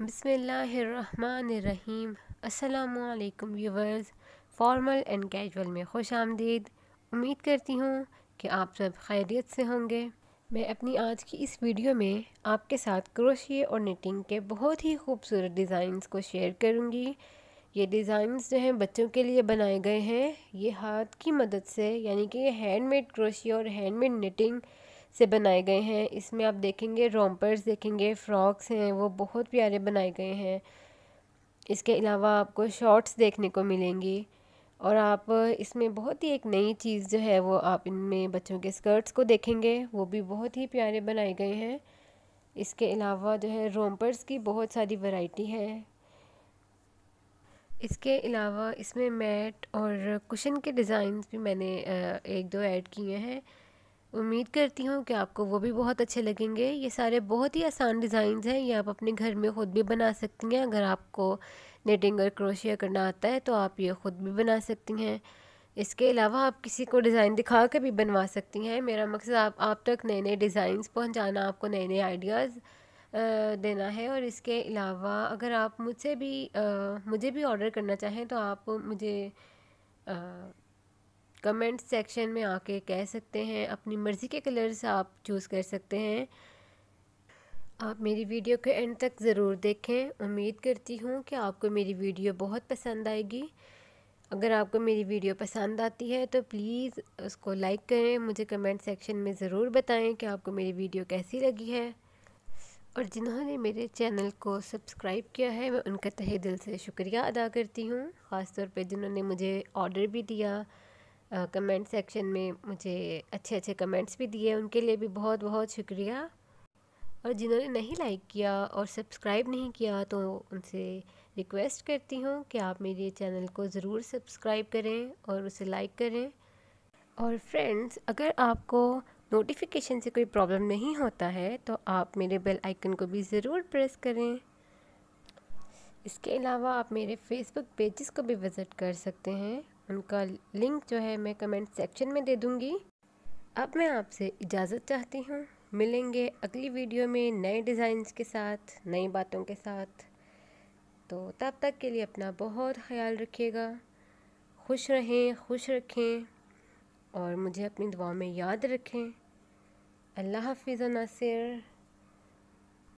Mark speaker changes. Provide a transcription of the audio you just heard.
Speaker 1: बसमीम् अल्लाम viewers formal and casual में खुश आमदीद उम्मीद करती हूँ कि आप सब खैरियत से होंगे मैं अपनी आज की इस वीडियो में आपके साथ क्रोशिए और निटिंग के बहुत ही खूबसूरत डिज़ाइंस को शेयर करूँगी ये डिज़ाइंस जो हैं बच्चों के लिए बनाए गए हैं ये हाथ की मदद से यानी कि ये हैंडमेड क्रोशिया और हैंडमेड निटिंग से बनाए गए हैं इसमें आप देखेंगे रोम्पर्स देखेंगे फ्रॉक्स हैं वो बहुत प्यारे बनाए गए हैं इसके अलावा आपको शॉर्ट्स देखने को मिलेंगी और आप इसमें बहुत ही एक नई चीज़ जो है वो आप इनमें बच्चों के स्कर्ट्स को देखेंगे वो भी बहुत ही प्यारे बनाए गए हैं इसके अलावा जो है रोम्पर्स की बहुत सारी वैरायटी है इसके अलावा इसमें मैट और कुशन के डिज़ाइंस भी मैंने एक दो ऐड किए हैं उम्मीद करती हूँ कि आपको वो भी बहुत अच्छे लगेंगे ये सारे बहुत ही आसान डिज़ाइंस हैं ये आप अपने घर में ख़ुद भी बना सकती हैं अगर आपको नेटिंग और क्रोशिया करना आता है तो आप ये ख़ुद भी बना सकती हैं इसके अलावा आप किसी को डिज़ाइन दिखा कर भी बनवा सकती हैं मेरा मकसद आप आप तक नए नए डिज़ाइंस पहुँचाना आपको नए नए आइडियाज़ देना है और इसके अलावा अगर आप मुझसे भी आ, मुझे भी ऑर्डर करना चाहें तो आप मुझे आ, कमेंट सेक्शन में आके कह सकते हैं अपनी मर्ज़ी के कलर्स आप चूज़ कर सकते हैं आप मेरी वीडियो के एंड तक ज़रूर देखें उम्मीद करती हूँ कि आपको मेरी वीडियो बहुत पसंद आएगी अगर आपको मेरी वीडियो पसंद आती है तो प्लीज़ उसको लाइक करें मुझे कमेंट सेक्शन में ज़रूर बताएं कि आपको मेरी वीडियो कैसी लगी है और जिन्होंने मेरे चैनल को सब्सक्राइब किया है मैं उनका तहे दिल से शुक्रिया अदा करती हूँ ख़ासतौर पर जिन्होंने मुझे ऑर्डर भी दिया कमेंट सेक्शन में मुझे अच्छे अच्छे कमेंट्स भी दिए उनके लिए भी बहुत बहुत शुक्रिया और जिन्होंने नहीं लाइक किया और सब्सक्राइब नहीं किया तो उनसे रिक्वेस्ट करती हूँ कि आप मेरे चैनल को ज़रूर सब्सक्राइब करें और उसे लाइक करें और फ्रेंड्स अगर आपको नोटिफिकेशन से कोई प्रॉब्लम नहीं होता है तो आप मेरे बेल आइकन को भी ज़रूर प्रेस करें इसके अलावा आप मेरे फेसबुक पेजेस को भी विज़िट कर सकते हैं उनका लिंक जो है मैं कमेंट सेक्शन में दे दूँगी अब मैं आपसे इजाज़त चाहती हूँ मिलेंगे अगली वीडियो में नए डिज़ाइंस के साथ नई बातों के साथ तो तब तक के लिए अपना बहुत ख्याल रखिएगा खुश रहें खुश रखें और मुझे अपनी दुआ में याद रखें अल्लाह हाफिज़ नासिर